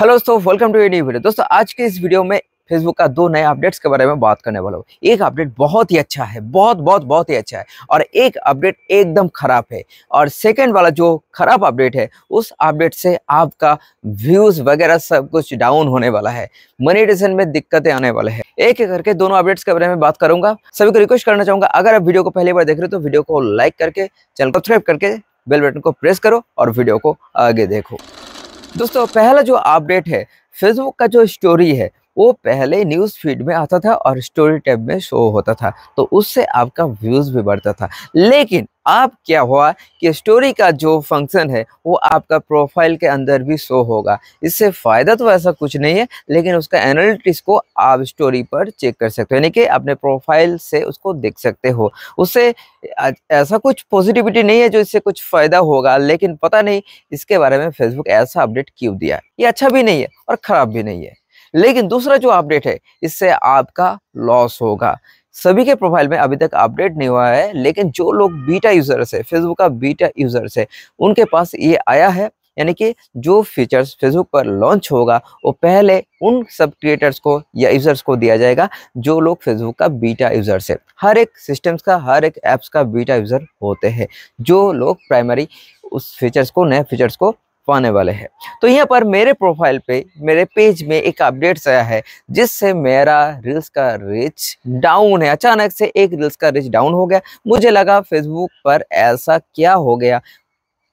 hello दोस्तों welcome to a new video दोस्तों आज के इस वीडियो में फेसबुक का दो नए अपडेट्स के बारे में बात करने वाला हूँ एक अपडेट बहुत ही अच्छा है बहुत बहुत बहुत ही अच्छा है और एक अपडेट एकदम ख़राब है और सेकंड वाला जो ख़राब अपडेट है उस अपडेट से आपका व्यूज़ वगैरह सब कुछ डाउन होने वाला है मोनिटेशन में दिक्कतें आने वाले हैं एक एक करके दोनों अपडेट्स के बारे में बात करूंगा सभी को रिक्वेस्ट करना चाहूँगा अगर आप वीडियो को पहली बार देख रहे हो तो वीडियो को लाइक करके चैनल को सब्सक्राइब करके बेल बटन को प्रेस करो और वीडियो को आगे देखो दोस्तों पहला जो अपडेट है फेसबुक का जो स्टोरी है वो पहले न्यूज़ फीड में आता था और स्टोरी टैब में शो होता था तो उससे आपका व्यूज़ भी बढ़ता था लेकिन आप क्या हुआ कि स्टोरी का जो फंक्शन है वो आपका प्रोफाइल के अंदर भी शो होगा इससे फ़ायदा तो ऐसा कुछ नहीं है लेकिन उसका एनालिटिक्स को आप स्टोरी पर चेक कर सकते हो यानी कि अपने प्रोफाइल से उसको देख सकते हो उससे ऐसा कुछ पॉजिटिविटी नहीं है जो इससे कुछ फ़ायदा होगा लेकिन पता नहीं इसके बारे में फेसबुक ऐसा अपडेट क्यों दिया ये अच्छा भी नहीं है और ख़राब भी नहीं है लेकिन दूसरा जो अपडेट है इससे आपका लॉस होगा सभी के प्रोफाइल में अभी तक अपडेट नहीं हुआ है लेकिन जो लोग बीटा यूजर्स है फेसबुक का बीटा यूजर्स है उनके पास ये आया है यानी कि जो फीचर्स फेसबुक पर लॉन्च होगा वो पहले उन सब क्रिएटर्स को या यूजर्स को दिया जाएगा जो लोग फेसबुक का बीटा यूजर्स है हर एक सिस्टम्स का हर एक ऐप्स का बीटा यूजर होते हैं जो लोग प्राइमरी उस फीचर्स को नए फीचर्स को पाने वाले हैं तो यहाँ पर मेरे प्रोफाइल पे मेरे पेज में एक अपडेट आया है जिससे मेरा रील्स का रिच डाउन है अचानक से एक रील्स का रिच डाउन हो गया मुझे लगा फेसबुक पर ऐसा क्या हो गया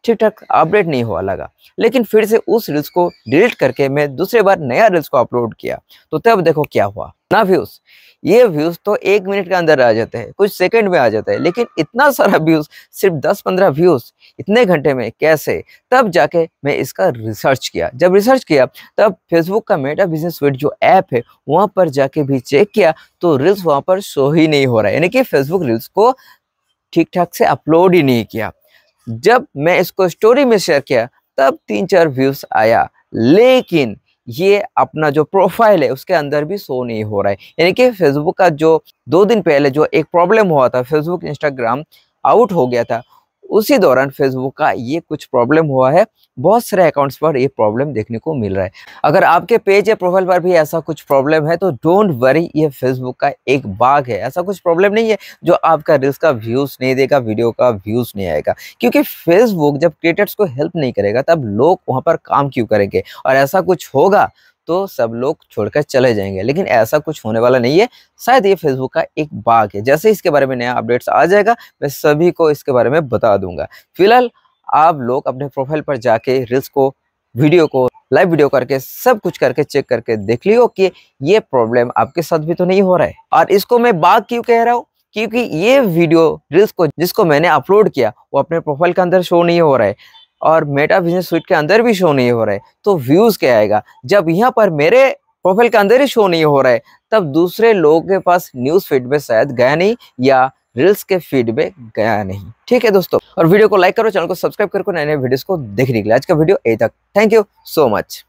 ठीक ठाक अपडेट नहीं हुआ लगा लेकिन फिर से उस रील्स को डिलीट करके मैं दूसरे बार नया रील्स को अपलोड किया तो तब देखो क्या हुआ ना व्यूज ये व्यूज तो एक मिनट के अंदर आ जाते हैं कुछ सेकंड में आ जाता है लेकिन इतना सारा व्यूज सिर्फ 10-15 व्यूज इतने घंटे में कैसे तब जाके मैं इसका रिसर्च किया जब रिसर्च किया तब फेसबुक का मेटा बिजनेस वेट जो ऐप है वहाँ पर जाके भी चेक किया तो रील्स वहाँ पर शो ही नहीं हो रहा है यानी कि फेसबुक रील्स को ठीक ठाक से अपलोड ही नहीं किया जब मैं इसको स्टोरी में शेयर किया तब तीन चार व्यूज आया लेकिन ये अपना जो प्रोफाइल है उसके अंदर भी शो नहीं हो रहा है यानी कि फेसबुक का जो दो दिन पहले जो एक प्रॉब्लम हुआ था फेसबुक इंस्टाग्राम आउट हो गया था उसी दौरान फेसबुक का ये कुछ प्रॉब्लम हुआ है बहुत सारे अकाउंट्स पर ये प्रॉब्लम देखने को मिल रहा है अगर आपके पेज या प्रोफाइल पर भी ऐसा कुछ प्रॉब्लम है तो डोंट वरी ये फेसबुक का एक बाग है ऐसा कुछ प्रॉब्लम नहीं है जो आपका रील्स का व्यूज नहीं देगा वीडियो का व्यूज नहीं आएगा क्योंकि फेसबुक जब क्रिएटर्स को हेल्प नहीं करेगा तब लोग वहां पर काम क्यों करेंगे और ऐसा कुछ होगा तो सब लोग छोड़कर चले जाएंगे लेकिन ऐसा कुछ होने वाला नहीं है शायद ये फेसबुक का एक बाग है जैसे इसके बारे में नया अपडेट्स आ जाएगा मैं सभी को इसके बारे में बता दूंगा फिलहाल आप लोग अपने प्रोफाइल पर जाके रील्स को वीडियो को लाइव वीडियो करके सब कुछ करके चेक करके देख लियो कि ये प्रॉब्लम आपके साथ भी तो नहीं हो रहा है और इसको मैं बाग क्यों कह रहा हूँ क्योंकि ये वीडियो रील्स को जिसको मैंने अपलोड किया वो अपने प्रोफाइल के अंदर शो नहीं हो रहा है और मेटा बिजनेस स्वीट के अंदर भी शो नहीं हो रहे तो व्यूज़ क्या आएगा जब यहाँ पर मेरे प्रोफाइल के अंदर ही शो नहीं हो रहे तब दूसरे लोगों के पास न्यूज़ फीड में शायद गया नहीं या रील्स के फीड में गया नहीं ठीक है दोस्तों और वीडियो को लाइक करो चैनल को सब्सक्राइब करो नए नए वीडियोस को देखने के लिए आज का वीडियो ए तक थैंक यू सो मच